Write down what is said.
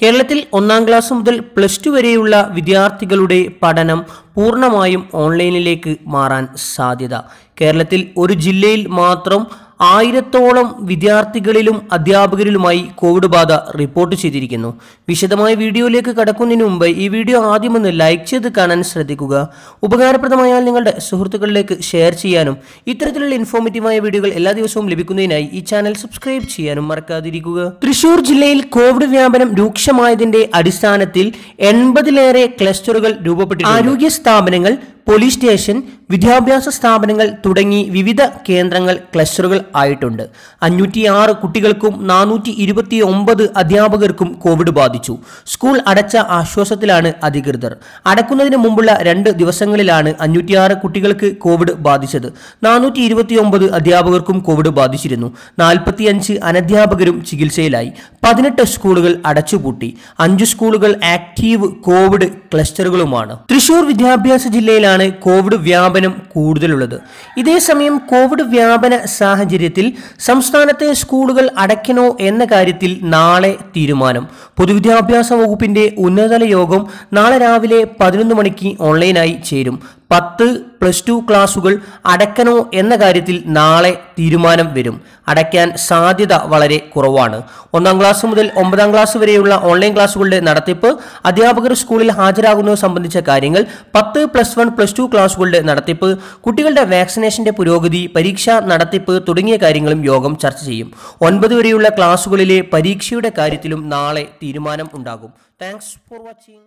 കേരളത്തിൽ ഒന്നാം ക്ലാസ് മുതൽ പ്ലസ് ടു വരെയുള്ള വിദ്യാർത്ഥികളുടെ പഠനം പൂർണ്ണമായും ഓൺലൈനിലേക്ക് മാറാൻ സാധ്യത കേരളത്തിൽ ഒരു ജില്ലയിൽ മാത്രം ആയിരത്തോളം വിദ്യാർത്ഥികളിലും അധ്യാപകരിലുമായി കോവിഡ് ബാധ റിപ്പോർട്ട് ചെയ്തിരിക്കുന്നു വിശദമായ വീഡിയോയിലേക്ക് കടക്കുന്നതിന് മുമ്പ് ഈ വീഡിയോ ആദ്യം ഒന്ന് ലൈക്ക് ചെയ്ത് കാണാൻ ശ്രദ്ധിക്കുക ഉപകാരപ്രദമായാൽ നിങ്ങളുടെ സുഹൃത്തുക്കളിലേക്ക് ഷെയർ ചെയ്യാനും ഇത്തരത്തിലുള്ള ഇൻഫോർമേറ്റീവായ വീഡിയോകൾ എല്ലാ ദിവസവും ലഭിക്കുന്നതിനായി ഈ ചാനൽ സബ്സ്ക്രൈബ് ചെയ്യാനും മറക്കാതിരിക്കുക തൃശൂർ ജില്ലയിൽ കോവിഡ് വ്യാപനം രൂക്ഷമായതിന്റെ അടിസ്ഥാനത്തിൽ എൺപതിലേറെ ക്ലസ്റ്ററുകൾ രൂപപ്പെട്ടു ആരോഗ്യ സ്ഥാപനങ്ങൾ പോലീസ് സ്റ്റേഷൻ വിദ്യാഭ്യാസ സ്ഥാപനങ്ങൾ തുടങ്ങി വിവിധ കേന്ദ്രങ്ങൾ ക്ലസ്റ്ററുകൾ ആയിട്ടുണ്ട് അഞ്ഞൂറ്റി ആറ് കുട്ടികൾക്കും നാനൂറ്റി ഇരുപത്തി ഒമ്പത് അധ്യാപകർക്കും കോവിഡ് ബാധിച്ചു സ്കൂൾ അടച്ച ആശ്വാസത്തിലാണ് അധികൃതർ അടക്കുന്നതിന് മുമ്പുള്ള രണ്ട് ദിവസങ്ങളിലാണ് അഞ്ഞൂറ്റിയാറ് കുട്ടികൾക്ക് കോവിഡ് ബാധിച്ചത് നാനൂറ്റി ഇരുപത്തി ഒമ്പത് അധ്യാപകർക്കും കോവിഡ് ബാധിച്ചിരുന്നു നാൽപ്പത്തിയഞ്ച് അനധ്യാപകരും ചികിത്സയിലായി പതിനെട്ട് സ്കൂളുകൾ അടച്ചുപൂട്ടി അഞ്ച് സ്കൂളുകൾ ആക്റ്റീവ് കോവിഡ് ക്ലസ്റ്ററുകളുമാണ് തൃശൂർ വിദ്യാഭ്യാസ ജില്ലയിലാണ് കോവിഡ് വ്യാപനം കൂടുതലുള്ളത് ഇതേസമയം കോവിഡ് വ്യാപന സാഹചര്യത്തിൽ സംസ്ഥാനത്തെ സ്കൂളുകൾ അടയ്ക്കണോ എന്ന കാര്യത്തിൽ നാളെ തീരുമാനം പൊതുവിദ്യാഭ്യാസ വകുപ്പിന്റെ ഉന്നതതല യോഗം നാളെ രാവിലെ പതിനൊന്ന് മണിക്ക് ഓൺലൈനായി ചേരും പത്ത് പ്ലസ് ടു ക്ലാസുകൾ അടയ്ക്കണോ എന്ന കാര്യത്തിൽ നാളെ തീരുമാനം വരും അടയ്ക്കാൻ സാധ്യത വളരെ കുറവാണ് ഒന്നാം ക്ലാസ് മുതൽ ഒമ്പതാം ക്ലാസ് വരെയുള്ള ഓൺലൈൻ ക്ലാസുകളുടെ നടത്തിപ്പ് അധ്യാപകർ സ്കൂളിൽ ഹാജരാകുന്നത് സംബന്ധിച്ച കാര്യങ്ങൾ പത്ത് പ്ലസ് വൺ പ്ലസ് ടു ക്ലാസുകളുടെ നടത്തിപ്പ് കുട്ടികളുടെ വാക്സിനേഷന്റെ പുരോഗതി പരീക്ഷ നടത്തിപ്പ് തുടങ്ങിയ കാര്യങ്ങളും യോഗം ചർച്ച ചെയ്യും ഒൻപത് വരെയുള്ള ക്ലാസുകളിലെ പരീക്ഷയുടെ കാര്യത്തിലും നാളെ തീരുമാനം ഉണ്ടാകും താങ്ക്സ് ഫോർ വാച്ചിങ്